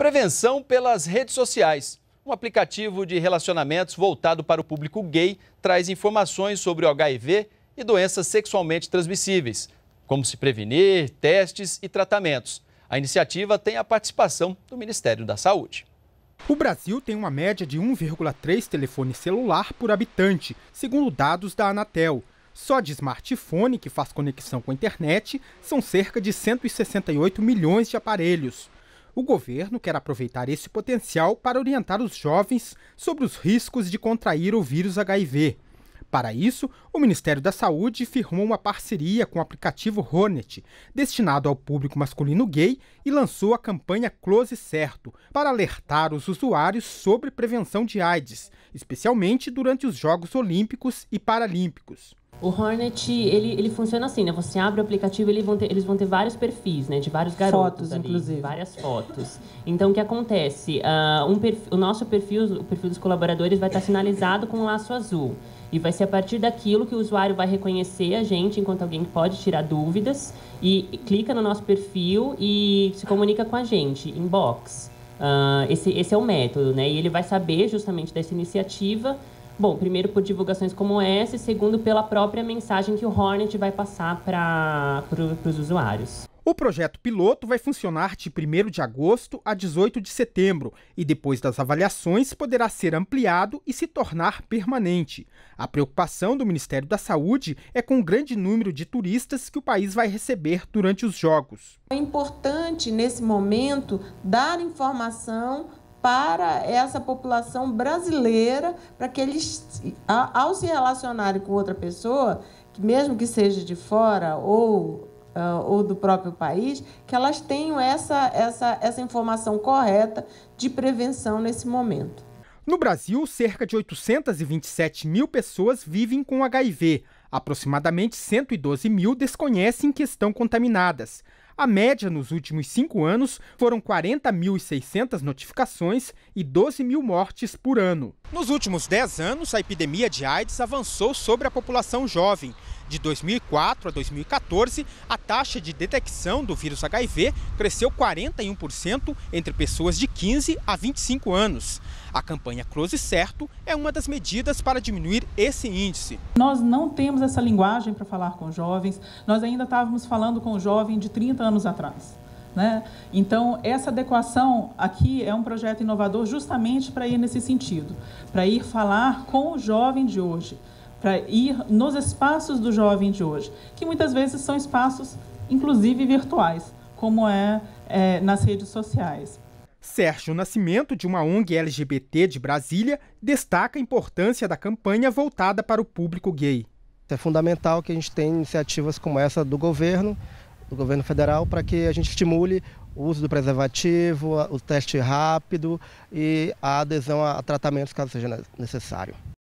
Prevenção pelas redes sociais. Um aplicativo de relacionamentos voltado para o público gay traz informações sobre o HIV e doenças sexualmente transmissíveis, como se prevenir, testes e tratamentos. A iniciativa tem a participação do Ministério da Saúde. O Brasil tem uma média de 1,3 telefone celular por habitante, segundo dados da Anatel. Só de smartphone, que faz conexão com a internet, são cerca de 168 milhões de aparelhos. O governo quer aproveitar esse potencial para orientar os jovens sobre os riscos de contrair o vírus HIV. Para isso, o Ministério da Saúde firmou uma parceria com o aplicativo Hornet, destinado ao público masculino gay, e lançou a campanha Close Certo, para alertar os usuários sobre prevenção de AIDS, especialmente durante os Jogos Olímpicos e Paralímpicos. O Hornet, ele, ele funciona assim, né? Você abre o aplicativo, ele vão ter, eles vão ter vários perfis, né? De vários garotos fotos, ali, inclusive. Várias fotos. Então, o que acontece? Uh, um perfil, o nosso perfil, o perfil dos colaboradores vai estar sinalizado com um laço azul. E vai ser a partir daquilo que o usuário vai reconhecer a gente enquanto alguém que pode tirar dúvidas e clica no nosso perfil e se comunica com a gente, inbox. Uh, esse, esse é o método, né? E ele vai saber justamente dessa iniciativa Bom, primeiro por divulgações como essa, e segundo pela própria mensagem que o Hornet vai passar para pro, os usuários. O projeto piloto vai funcionar de 1 de agosto a 18 de setembro e, depois das avaliações, poderá ser ampliado e se tornar permanente. A preocupação do Ministério da Saúde é com o grande número de turistas que o país vai receber durante os Jogos. É importante, nesse momento, dar informação para essa população brasileira, para que eles, ao se relacionarem com outra pessoa, mesmo que seja de fora ou Uh, ou do próprio país, que elas tenham essa, essa, essa informação correta de prevenção nesse momento. No Brasil, cerca de 827 mil pessoas vivem com HIV. Aproximadamente 112 mil desconhecem que estão contaminadas. A média nos últimos cinco anos foram 40.600 notificações e 12 mil mortes por ano. Nos últimos 10 anos, a epidemia de AIDS avançou sobre a população jovem. De 2004 a 2014, a taxa de detecção do vírus HIV cresceu 41% entre pessoas de 15 a 25 anos. A campanha Close Certo é uma das medidas para diminuir esse índice. Nós não temos essa linguagem para falar com jovens, nós ainda estávamos falando com o jovem de 30 anos atrás. Né? Então, essa adequação aqui é um projeto inovador justamente para ir nesse sentido, para ir falar com o jovem de hoje, para ir nos espaços do jovem de hoje, que muitas vezes são espaços, inclusive virtuais, como é, é nas redes sociais. Sérgio Nascimento, de uma ONG LGBT de Brasília, destaca a importância da campanha voltada para o público gay. É fundamental que a gente tenha iniciativas como essa do governo do governo federal para que a gente estimule o uso do preservativo, o teste rápido e a adesão a tratamentos caso seja necessário.